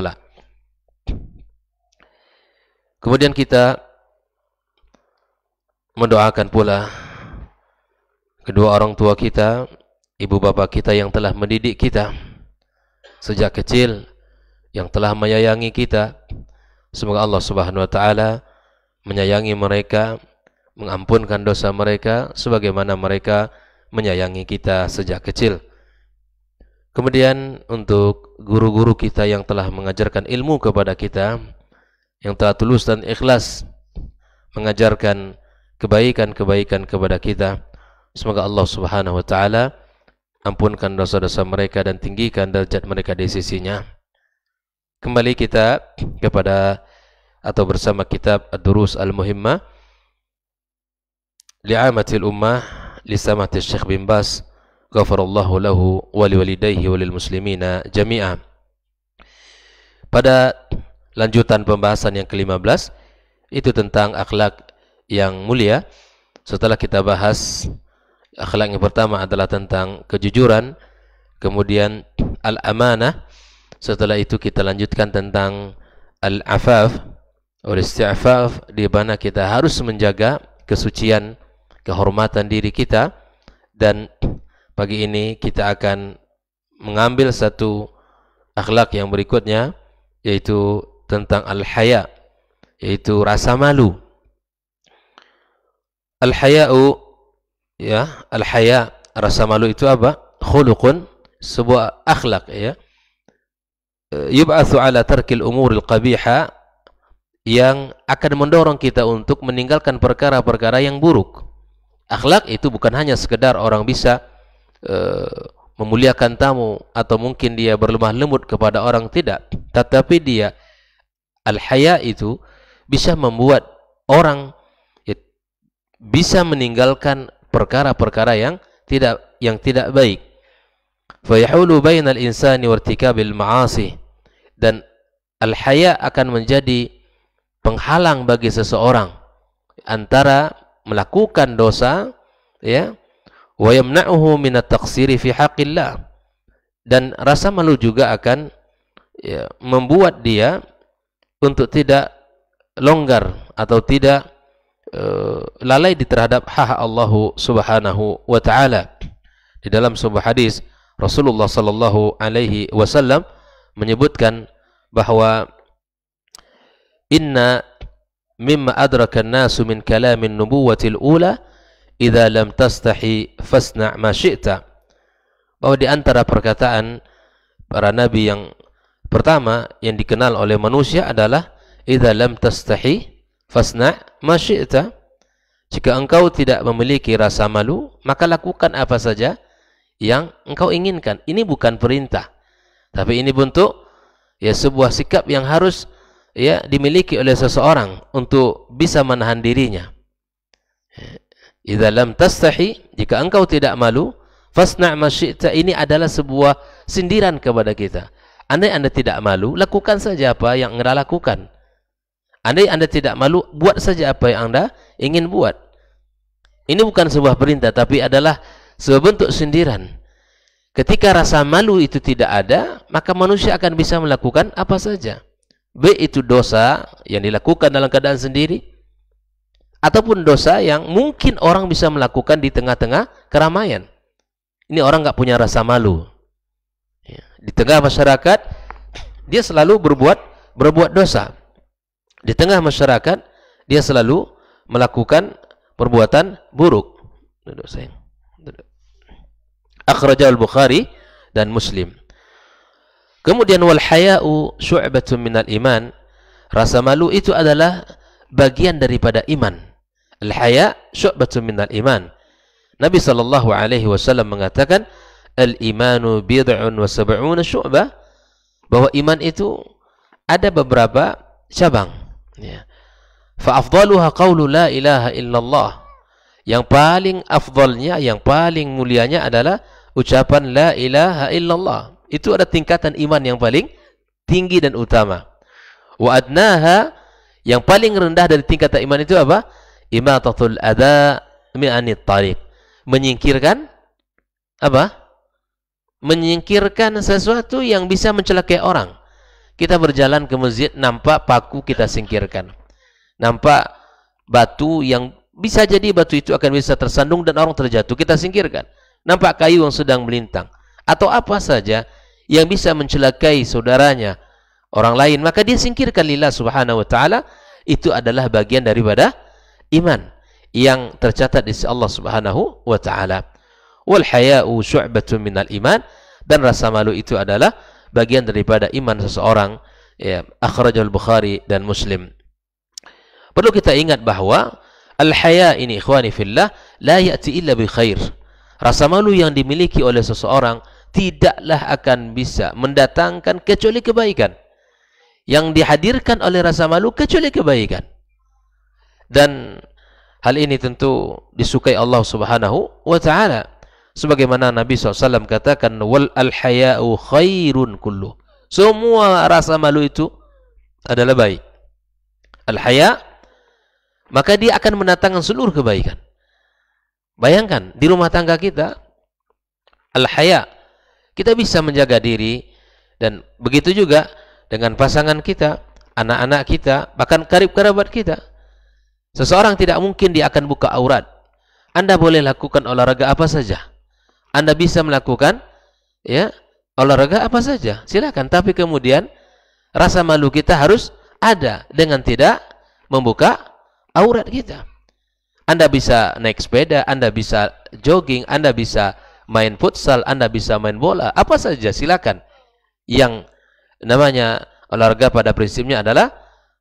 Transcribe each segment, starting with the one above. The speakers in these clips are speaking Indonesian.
telah. Kemudian kita mendoakan pula kedua orang tua kita, ibu bapa kita yang telah mendidik kita sejak kecil, yang telah menyayangi kita. Semoga Allah Subhanahu wa taala menyayangi mereka, mengampunkan dosa mereka sebagaimana mereka menyayangi kita sejak kecil. Kemudian untuk guru-guru kita yang telah mengajarkan ilmu kepada kita, yang telah tulus dan ikhlas mengajarkan kebaikan-kebaikan kepada kita, semoga Allah Subhanahu wa taala ampunkan dosa-dosa mereka dan tinggikan derajat mereka di sisinya. Kembali kita kepada atau bersama kitab Ad-Durus Al-Muhimmah li'amatil ummah li Syekh bin Bas ghafarallahu lahu wa liwalidayhi wa lil muslimina jami'a. Pada lanjutan pembahasan yang ke-15 itu tentang akhlak yang mulia. Setelah kita bahas akhlak yang pertama adalah tentang kejujuran, kemudian al-amanah. Setelah itu kita lanjutkan tentang al-afaf, oleh istifaf di mana kita harus menjaga kesucian, kehormatan diri kita dan pagi ini kita akan mengambil satu akhlak yang berikutnya yaitu tentang al-haya yaitu rasa malu. Al-haya'u ya, al-haya rasa malu itu apa? Khuluqun sebuah akhlak ya. Yub'atsu ala tarkil umuril qabiha yang akan mendorong kita untuk meninggalkan perkara-perkara yang buruk. Akhlak itu bukan hanya sekedar orang bisa Eh, memuliakan tamu atau mungkin dia berlemah lembut kepada orang tidak tetapi dia al-haya itu bisa membuat orang ya, bisa meninggalkan perkara-perkara yang tidak yang tidak baik fayahulu bainal insani wartikabil ma'asi dan al-haya akan menjadi penghalang bagi seseorang antara melakukan dosa ya wa yamna'uhu min at-taqsiri fi haqqillah dan rasa malu juga akan ya, membuat dia untuk tidak longgar atau tidak uh, lalai di terhadap hak Allah Subhanahu wa taala. Di dalam sebuah hadis Rasulullah sallallahu alaihi wasallam menyebutkan bahwa inna mimma adraka an-nasu min kalamin nubuwwatil ula idza lam tastahi fasna' ma syi'ta bahwa di antara perkataan para nabi yang pertama yang dikenal oleh manusia adalah idza lam tastahi fasna' ma syi'ta jika engkau tidak memiliki rasa malu maka lakukan apa saja yang engkau inginkan ini bukan perintah tapi ini bentuk ya sebuah sikap yang harus ya dimiliki oleh seseorang untuk bisa menahan dirinya Idza lam tastahi, jika engkau tidak malu, fasna' ma syi'ta. Ini adalah sebuah sindiran kepada kita. Andai Anda tidak malu, lakukan saja apa yang Anda lakukan. Andai Anda tidak malu, buat saja apa yang Anda ingin buat. Ini bukan sebuah perintah tapi adalah sebuah bentuk sindiran. Ketika rasa malu itu tidak ada, maka manusia akan bisa melakukan apa saja. Baik itu dosa yang dilakukan dalam keadaan sendiri ataupun dosa yang mungkin orang bisa melakukan di tengah-tengah keramaian. Ini orang nggak punya rasa malu. Ya, di tengah masyarakat dia selalu berbuat berbuat dosa. Di tengah masyarakat dia selalu melakukan perbuatan buruk. Duduk sayang. Duduk. al Bukhari dan Muslim. Kemudian wal haya'u syu'batun minal iman. Rasa malu itu adalah bagian daripada iman. Al-haya syu'batun minal iman. Nabi sallallahu alaihi wasallam mengatakan al-imanu bid'un wa sab'una syu'bah bahwa iman itu ada beberapa cabang ya. Fa afdaluha qawlu la ilaha illallah. Yang paling afdalnya, yang paling mulianya adalah ucapan la ilaha illallah. Itu ada tingkatan iman yang paling tinggi dan utama. Wa adnaha yang paling rendah dari tingkatan iman itu apa? imatatul adza mi'anit tariq. Menyingkirkan apa? Menyingkirkan sesuatu yang bisa mencelakai orang. Kita berjalan ke masjid nampak paku kita singkirkan. Nampak batu yang bisa jadi batu itu akan bisa tersandung dan orang terjatuh, kita singkirkan. Nampak kayu yang sedang melintang atau apa saja yang bisa mencelakai saudaranya, orang lain, maka dia singkirkan lillah subhanahu wa taala itu adalah bagian daripada iman yang tercatat di sisi Allah Subhanahu wa taala. Wal haya'u syu'batun minal iman dan rasa malu itu adalah bagian daripada iman seseorang ya akhrajul bukhari dan muslim perlu kita ingat bahawa al haya ini ikhwani fillah la yati illa bi khair rasa malu yang dimiliki oleh seseorang tidaklah akan bisa mendatangkan kecuali kebaikan yang dihadirkan oleh rasa malu kecuali kebaikan dan hal ini tentu disukai Allah Subhanahu wa taala sebagaimana Nabi SAW katakan wal al haya'u khairun kullu semua rasa malu itu adalah baik al haya maka dia akan mendatangkan seluruh kebaikan bayangkan di rumah tangga kita al haya kita bisa menjaga diri dan begitu juga dengan pasangan kita anak-anak kita bahkan karib kerabat kita Seseorang tidak mungkin dia akan buka aurat. Anda boleh lakukan olahraga apa saja. Anda bisa melakukan ya olahraga apa saja. Silakan. Tapi kemudian rasa malu kita harus ada dengan tidak membuka aurat kita. Anda bisa naik sepeda, Anda bisa jogging, Anda bisa main futsal, Anda bisa main bola, apa saja silakan. Yang namanya olahraga pada prinsipnya adalah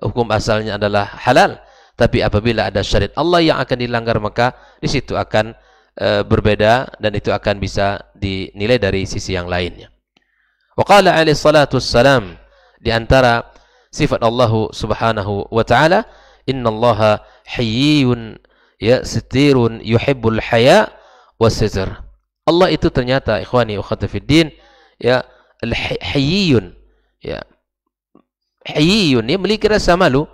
hukum asalnya adalah halal tapi apabila ada syariat Allah yang akan dilanggar maka di situ akan e, berbeda dan itu akan bisa dinilai dari sisi yang lainnya. Wa qala alaihi salatu wassalam di antara sifat Allah Subhanahu wa taala innallaha hayyun ya sitirun yuhibbul haya wasitr. Allah itu ternyata ikhwani ukhwati fiddin ya al hayyun ya hayyun ya memiliki rasa malu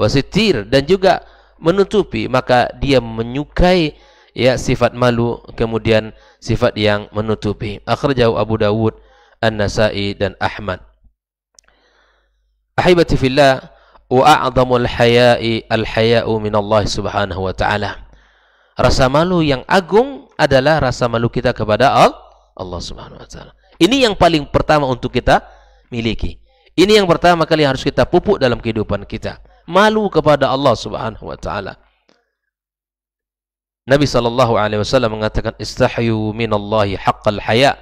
wasitir dan juga menutupi maka dia menyukai ya sifat malu kemudian sifat yang menutupi akhrajahu Abu Dawud An-Nasai dan Ahmad Ahibati fillah wa al haya'i al-haya'u min Allah Subhanahu wa taala Rasa malu yang agung adalah rasa malu kita kepada Allah Subhanahu wa taala. Ini yang paling pertama untuk kita miliki. Ini yang pertama kali harus kita pupuk dalam kehidupan kita malu kepada Allah Subhanahu wa taala. Nabi sallallahu alaihi wasallam mengatakan istahyu minallahi haqqal haya.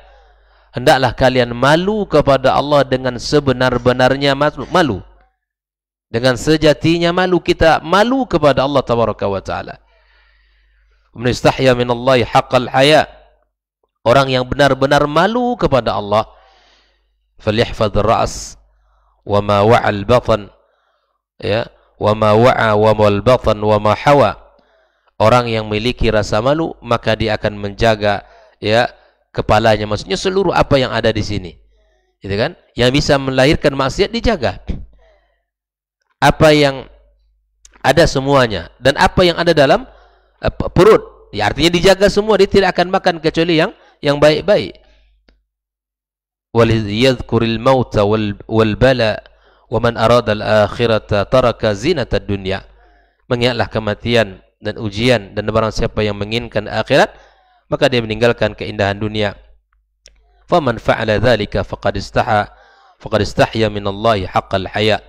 Hendaklah kalian malu kepada Allah dengan sebenar-benarnya malu. Dengan sejatinya malu kita malu kepada Allah tabaraka wa taala. Man istahya minallahi haqqal haya. Orang yang benar-benar malu kepada Allah falyahfadh ar-ra's wa ma wa'al batan ya wa ma wa'a wa mal batan wa ma hawa. Orang yang memiliki rasa malu maka dia akan menjaga ya kepalanya maksudnya seluruh apa yang ada di sini. Gitu kan? Yang bisa melahirkan maksiat dijaga. Apa yang ada semuanya dan apa yang ada dalam uh, perut ya artinya dijaga semua dia tidak akan makan kecuali yang yang baik-baik wal yadhkuril mauta wal bala wa man aradal akhirata taraka zinatad dunya mengingatlah kematian dan ujian dan barang siapa yang menginginkan akhirat maka dia meninggalkan keindahan dunia faman fa'ala dzalika faqad istaha faqad istahya min Allah haqqal haya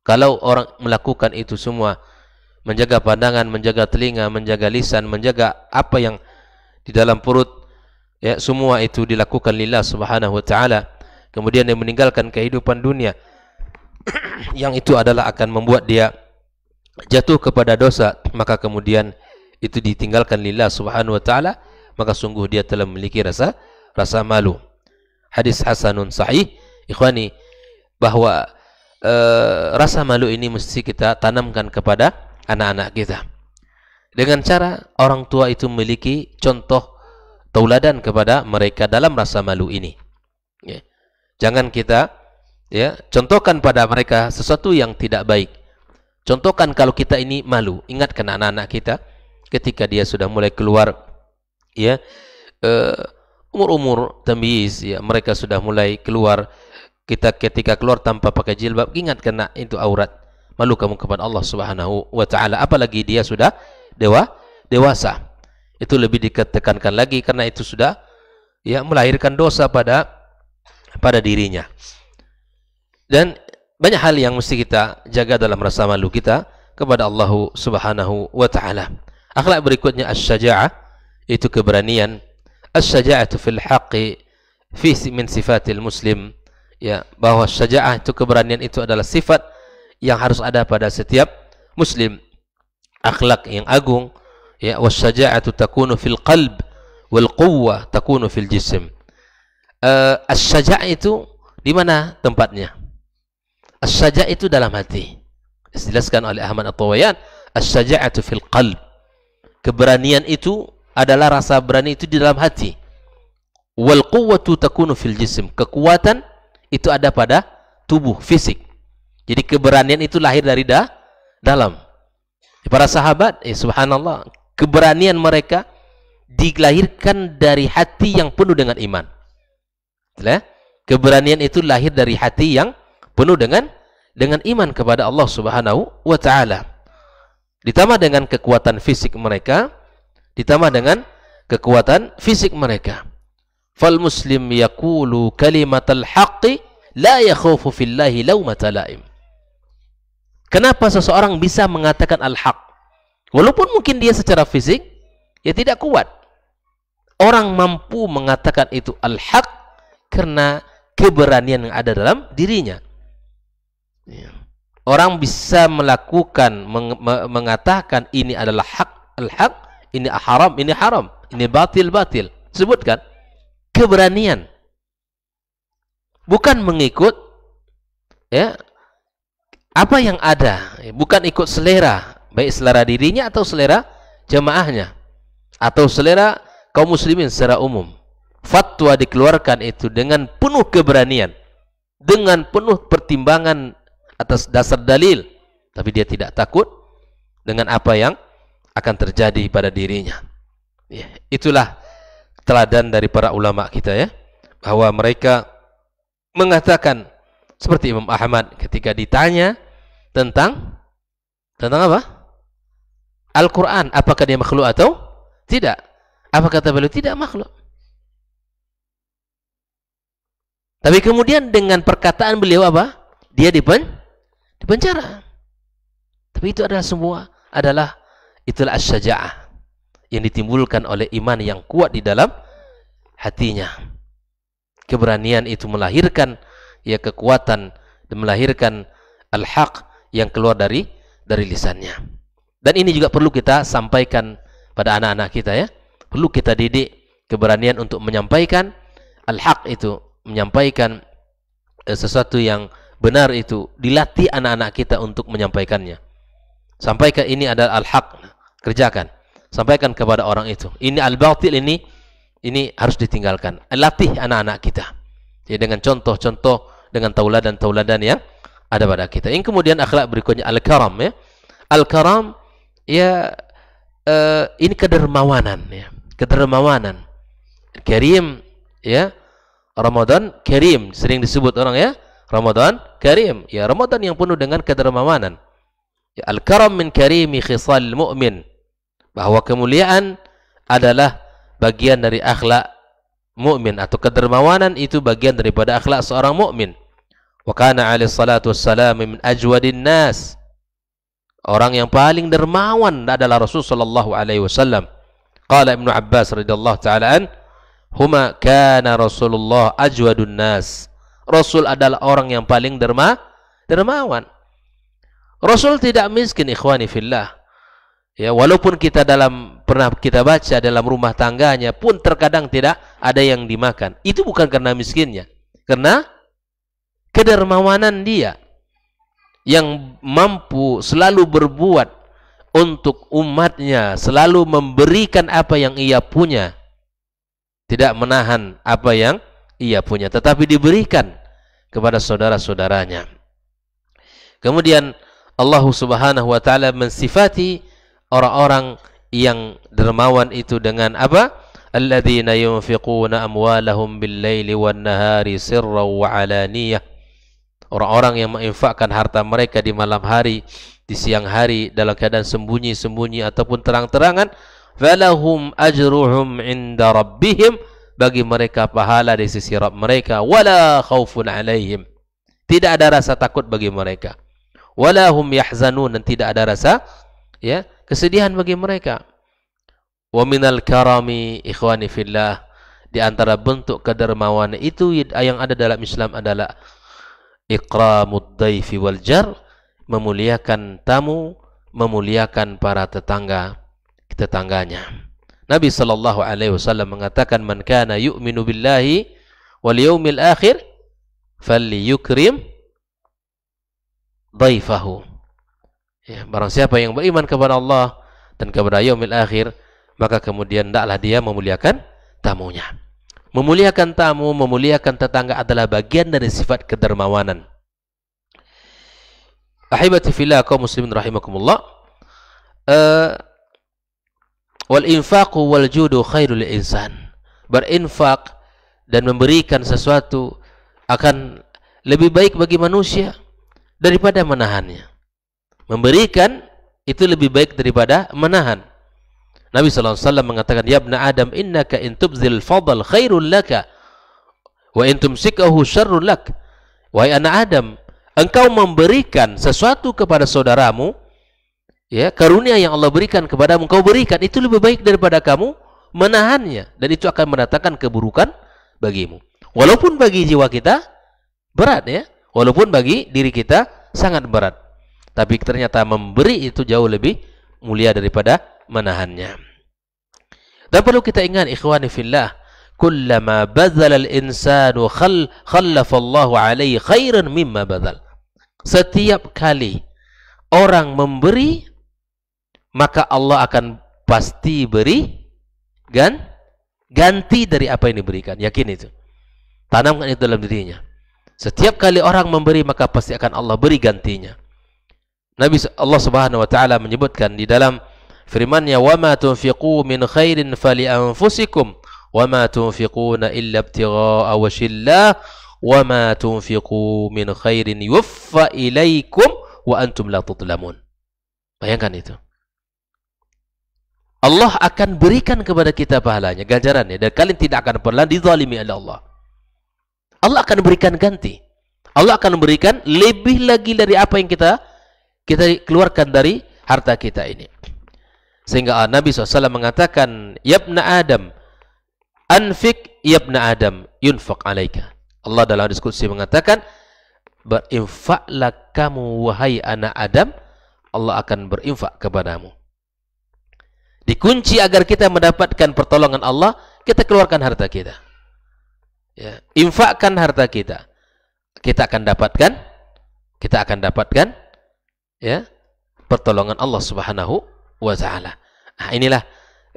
kalau orang melakukan itu semua menjaga pandangan menjaga telinga menjaga lisan menjaga apa yang di dalam perut ya semua itu dilakukan lillah subhanahu wa taala kemudian dia meninggalkan kehidupan dunia yang itu adalah akan membuat dia jatuh kepada dosa maka kemudian itu ditinggalkan lillah subhanahu wa ta'ala maka sungguh dia telah memiliki rasa rasa malu hadis hasanun sahih ikhwani bahwa e, rasa malu ini mesti kita tanamkan kepada anak-anak kita dengan cara orang tua itu memiliki contoh tauladan kepada mereka dalam rasa malu ini ya. jangan kita ya contohkan pada mereka sesuatu yang tidak baik contohkan kalau kita ini malu ingatkan anak-anak kita ketika dia sudah mulai keluar ya eh, umur-umur uh, ya mereka sudah mulai keluar kita ketika keluar tanpa pakai jilbab ingat kena kan itu aurat malu kamu kepada Allah Subhanahu wa taala apalagi dia sudah dewa dewasa itu lebih ditekankan lagi karena itu sudah ya melahirkan dosa pada pada dirinya dan banyak hal yang mesti kita jaga dalam rasa malu kita kepada Allah Subhanahu wa taala. Akhlak berikutnya as syajaah itu keberanian. Asy-syaja'atu fil haqqi fi min sifatil muslim. Ya, bahwa syaja'ah itu keberanian itu adalah sifat yang harus ada pada setiap muslim. Akhlak yang agung, ya itu takunu fil qalb wal kuwa takunu fil jism. Uh, eh, asy-syaja'ah itu di mana tempatnya? As-saja itu dalam hati. Dijelaskan oleh Ahmad At-Tawayan, as fil qalb. Keberanian itu adalah rasa berani itu di dalam hati. Wal quwwatu takunu fil jism. Kekuatan itu ada pada tubuh fisik. Jadi keberanian itu lahir dari da, dalam. Para sahabat, eh, subhanallah, keberanian mereka dilahirkan dari hati yang penuh dengan iman. Ya? Keberanian itu lahir dari hati yang penuh dengan dengan iman kepada Allah Subhanahu wa taala. Ditambah dengan kekuatan fisik mereka, ditambah dengan kekuatan fisik mereka. Fal muslim yaqulu kalimatal haqqi la yakhufu fillahi lawmata laim. Kenapa seseorang bisa mengatakan al-haq? Walaupun mungkin dia secara fisik ya tidak kuat. Orang mampu mengatakan itu al-haq karena keberanian yang ada dalam dirinya. Iya. Orang bisa melakukan meng mengatakan ini adalah hak al hak ini haram, ini haram, ini batil batil. Sebutkan keberanian. Bukan mengikut ya apa yang ada, bukan ikut selera, baik selera dirinya atau selera jemaahnya atau selera kaum muslimin secara umum. Fatwa dikeluarkan itu dengan penuh keberanian, dengan penuh pertimbangan atas dasar dalil tapi dia tidak takut dengan apa yang akan terjadi pada dirinya ya, itulah teladan dari para ulama kita ya bahwa mereka mengatakan seperti Imam Ahmad ketika ditanya tentang tentang apa? Al-Quran apakah dia makhluk atau tidak? Apa kata beliau? Tidak makhluk. Tapi kemudian dengan perkataan beliau apa? Dia dipen di penjara. Tapi itu adalah semua adalah itulah asyajaah yang ditimbulkan oleh iman yang kuat di dalam hatinya. Keberanian itu melahirkan ya kekuatan dan melahirkan al-haq yang keluar dari dari lisannya. Dan ini juga perlu kita sampaikan pada anak-anak kita ya. Perlu kita didik keberanian untuk menyampaikan al-haq itu, menyampaikan eh, sesuatu yang benar itu dilatih anak-anak kita untuk menyampaikannya sampaikan ini adalah al-haq kerjakan sampaikan kepada orang itu ini al-batil ini ini harus ditinggalkan latih anak-anak kita jadi ya, dengan contoh-contoh dengan tauladan-tauladan yang ada pada kita ini kemudian akhlak berikutnya al-karam ya al-karam ya uh, ini kedermawanan ya kedermawanan karim ya Ramadan kerim sering disebut orang ya Ramadan karim, ya Ramadan yang penuh dengan kedermawanan. Ya, Al-karam min karimi khisal mu'min. Bahwa kemuliaan adalah bagian dari akhlak mukmin atau kedermawanan itu bagian daripada akhlak seorang mukmin. Wa kana alaihi salatu wassalam min ajwadin nas. Orang yang paling dermawan adalah Rasul sallallahu alaihi wasallam. Qala Ibnu Abbas radhiyallahu taala an, "Huma kana Rasulullah ajwadun nas." Rasul adalah orang yang paling derma dermawan. Rasul tidak miskin ikhwani fillah. Ya, walaupun kita dalam pernah kita baca dalam rumah tangganya pun terkadang tidak ada yang dimakan. Itu bukan karena miskinnya, karena kedermawanan dia yang mampu selalu berbuat untuk umatnya, selalu memberikan apa yang ia punya, tidak menahan apa yang ia punya tetapi diberikan kepada saudara-saudaranya kemudian Allah Subhanahu wa taala mensifati orang-orang yang dermawan itu dengan apa alladzina yunfiquna amwalahum bil laili wan nahari sirran wa alaniyah orang-orang yang menginfakkan harta mereka di malam hari di siang hari dalam keadaan sembunyi-sembunyi ataupun terang-terangan falahum ajruhum inda rabbihim bagi mereka pahala di sisi Rabb mereka wala khaufun alaihim tidak ada rasa takut bagi mereka wala hum yahzanun dan tidak ada rasa ya kesedihan bagi mereka wa minal karami ikhwani fillah di antara bentuk kedermawan itu yang ada dalam Islam adalah ikramud daifi wal jar memuliakan tamu memuliakan para tetangga tetangganya Nabi sallallahu alaihi wasallam mengatakan man kana yu'minu billahi wal yaumil akhir falyukrim dhaifahu. Ya, barang siapa yang beriman kepada Allah dan kepada yaumil akhir, maka kemudian hendaklah dia memuliakan tamunya. Memuliakan tamu, memuliakan tetangga adalah bagian dari sifat kedermawanan. Ahibati fillah kaum muslimin rahimakumullah. Uh, Wal infaqu wal judu khairul insan. Berinfak dan memberikan sesuatu akan lebih baik bagi manusia daripada menahannya. Memberikan itu lebih baik daripada menahan. Nabi SAW mengatakan, Ya Ibn Adam, innaka intubzil Fadl khairul laka, wa tumsikahu syarrul lak. Wahai anak Adam, engkau memberikan sesuatu kepada saudaramu, ya karunia yang Allah berikan kepadamu kau berikan itu lebih baik daripada kamu menahannya dan itu akan mendatangkan keburukan bagimu walaupun bagi jiwa kita berat ya walaupun bagi diri kita sangat berat tapi ternyata memberi itu jauh lebih mulia daripada menahannya dan perlu kita ingat ikhwani fillah kullama bazala al-insanu khal khallafallahu alaihi khairan mimma bazal setiap kali orang memberi maka Allah akan pasti beri gan ganti dari apa yang diberikan. Yakin itu. Tanamkan itu dalam dirinya. Setiap kali orang memberi maka pasti akan Allah beri gantinya. Nabi Allah Subhanahu wa taala menyebutkan di dalam firman-Nya wa ma tunfiqu min khairin fali anfusikum wa ma tunfiquna illa ibtigha'a wajhillah wa ma tunfiqu min khairin yuffa ilaikum wa antum la tudlamun. Bayangkan itu. Allah akan berikan kepada kita pahalanya, ganjarannya. Dan kalian tidak akan pernah dizalimi oleh Allah. Allah akan berikan ganti. Allah akan memberikan lebih lagi dari apa yang kita kita keluarkan dari harta kita ini. Sehingga ah, Nabi SAW mengatakan, Yabna Adam, anfik yabna Adam, yunfak alaika. Allah dalam diskusi mengatakan, berinfaklah kamu wahai anak Adam, Allah akan berinfak kepadamu dikunci agar kita mendapatkan pertolongan Allah, kita keluarkan harta kita. Ya, infakkan harta kita. Kita akan dapatkan kita akan dapatkan ya pertolongan Allah Subhanahu wa taala. Nah, inilah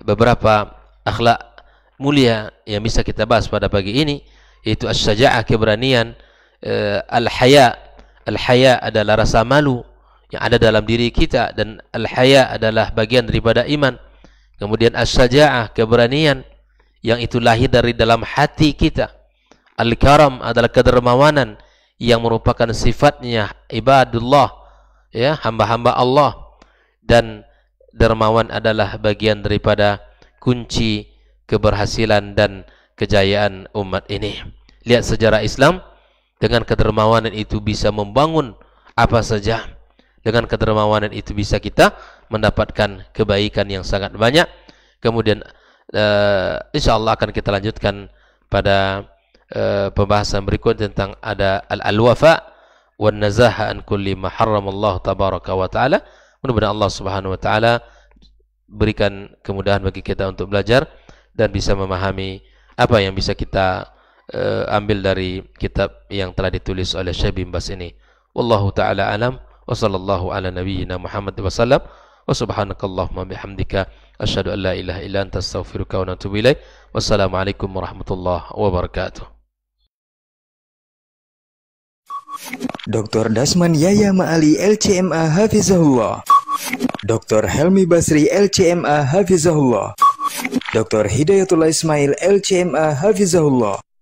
beberapa akhlak mulia yang bisa kita bahas pada pagi ini yaitu as-saja'ah keberanian eh, al-haya al-haya adalah rasa malu yang ada dalam diri kita dan al-haya adalah bagian daripada iman Kemudian as-saja'ah, keberanian yang itu lahir dari dalam hati kita. Al-karam adalah kedermawanan yang merupakan sifatnya ibadullah, ya, hamba-hamba Allah. Dan dermawan adalah bagian daripada kunci keberhasilan dan kejayaan umat ini. Lihat sejarah Islam, dengan kedermawanan itu bisa membangun apa saja. Dengan kedermawanan itu bisa kita mendapatkan kebaikan yang sangat banyak. Kemudian uh, insya Allah akan kita lanjutkan pada uh, pembahasan berikut tentang ada al-alwafa wan nazaha an kulli ma Allah tabaraka wa taala. Mudah-mudahan Allah Subhanahu wa taala berikan kemudahan bagi kita untuk belajar dan bisa memahami apa yang bisa kita uh, ambil dari kitab yang telah ditulis oleh Syekh Bimbas ini. Wallahu taala alam. وصلى الله على نبينا محمد وسلم وسبحانك اللهم بحمدك أشهد أن لا إله إلا أنت أستغفرك ونتوب إليك والسلام عليكم ورحمة الله وبركاته Dr. Dasman Yaya Ma'ali LCMA Hafizahullah Dr. Helmi Basri LCMA Hafizahullah Dr. Hidayatullah Ismail LCMA Hafizahullah